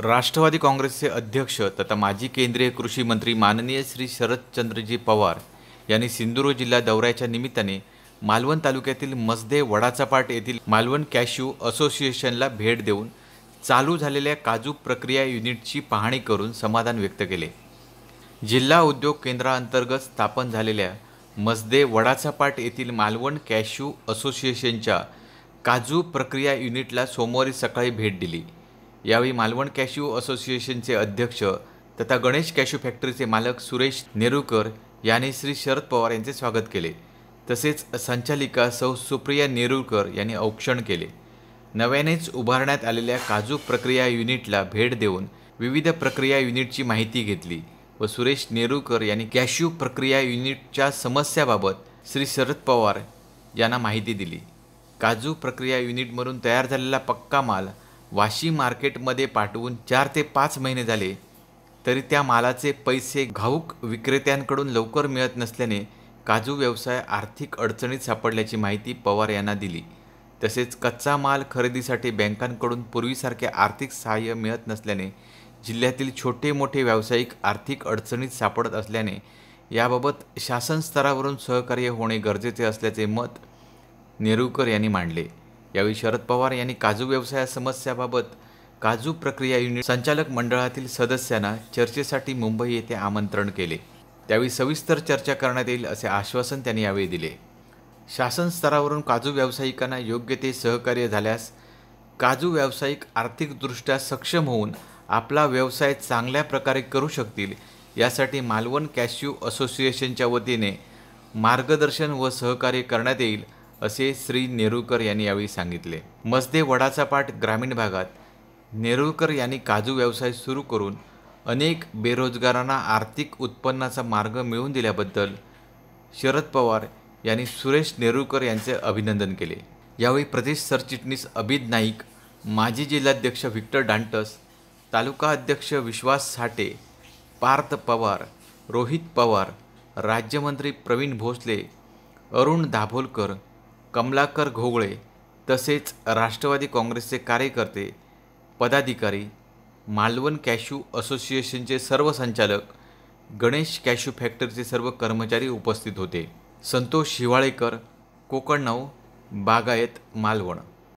राष्ट्रवादी काँग्रेसचे अध्यक्ष तथा माजी केंद्रीय कृषी मंत्री माननीय श्री शरदचंद्रजी पवार यांनी सिंधुदुर्ग जिल्हा दौऱ्याच्या निमित्ताने मालवण तालुक्यातील मसदे वडाचापाट येथील मालवण कॅश्यू असोसिएशनला भेट देऊन चालू झालेल्या काजू प्रक्रिया युनिटची पाहणी करून समाधान व्यक्त केले जिल्हा उद्योग केंद्राअंतर्गत स्थापन झालेल्या मजदे वडाचापाट येथील मालवण कॅश्यू असोसिएशनच्या काजू प्रक्रिया युनिटला सोमवारी सकाळी भेट दिली यावेळी मालवण कॅश्यू असोसिएशनचे अध्यक्ष तथा गणेश कॅश्यू फॅक्टरीचे मालक सुरेश नेरुकर यांनी श्री शरद पवार यांचे स्वागत केले तसेच संचालिका सौ सुप्रिया नेरुळकर यांनी औक्षण केले नव्यानेच उभारण्यात आलेल्या काजू प्रक्रिया युनिटला भेट देऊन विविध प्रक्रिया युनिटची माहिती घेतली व सुरेश नेरुळकर यांनी कॅश्यू प्रक्रिया युनिटच्या समस्याबाबत श्री शरद पवार यांना माहिती दिली काजू प्रक्रिया युनिटमधून तयार झालेला पक्का माल वाशी मार्केटमध्ये पाठवून चार ते पाच महिने झाले तरी त्या मालाचे पैसे घाऊक विक्रेत्यांकडून लवकर मिळत नसल्याने काजू व्यवसाय आर्थिक अडचणीत सापडल्याची माहिती पवार यांना दिली तसेच कच्चा माल खरेदीसाठी बँकांकडून पूर्वीसारखे आर्थिक सहाय्य मिळत नसल्याने जिल्ह्यातील छोटे मोठे व्यावसायिक आर्थिक अडचणीत सापडत असल्याने याबाबत शासन स्तरावरून सहकार्य होणे गरजेचे असल्याचे मत नेरुकर यांनी मांडले यावेळी शरद पवार यांनी काजू व्यवसाया समस्याबाबत काजू प्रक्रिया युनिट संचालक मंडळातील सदस्यांना चर्चेसाठी मुंबई येथे आमंत्रण केले त्यावेळी सविस्तर चर्चा करण्यात येईल असे आश्वासन त्यांनी यावेळी दिले शासन स्तरावरून काजू व्यावसायिकांना योग्य ते सहकार्य झाल्यास काजू व्यावसायिक आर्थिकदृष्ट्या सक्षम होऊन आपला व्यवसाय चांगल्या प्रकारे करू शकतील यासाठी मालवण कॅश्यू असोसिएशनच्या वतीने मार्गदर्शन व सहकार्य करण्यात येईल असे श्री नेरुळकर यांनी यावेळी सांगितले मस्दे वडाचा पाठ ग्रामीण भागात नेरुळकर यांनी काजू व्यवसाय सुरू करून अनेक बेरोजगारांना आर्थिक उत्पन्नाचा मार्ग मिळवून दिल्याबद्दल शरद पवार यांनी सुरेश नेरुळकर यांचे अभिनंदन केले यावेळी प्रदेश सरचिटणीस अभिद नाईक माजी जिल्हाध्यक्ष व्हिक्टर डांटस तालुका अध्यक्ष विश्वास साठे पार्थ पवार रोहित पवार राज्यमंत्री प्रवीण भोसले अरुण दाभोलकर कमलाकर घोगळे तसेच राष्ट्रवादी काँग्रेसचे कार्यकर्ते पदाधिकारी मालवण कॅशू असोसिएशनचे सर्व संचालक गणेश कॅशू फॅक्टरीचे सर्व कर्मचारी उपस्थित होते संतोष हिवाळेकर कोकणनाव बागायत मालवण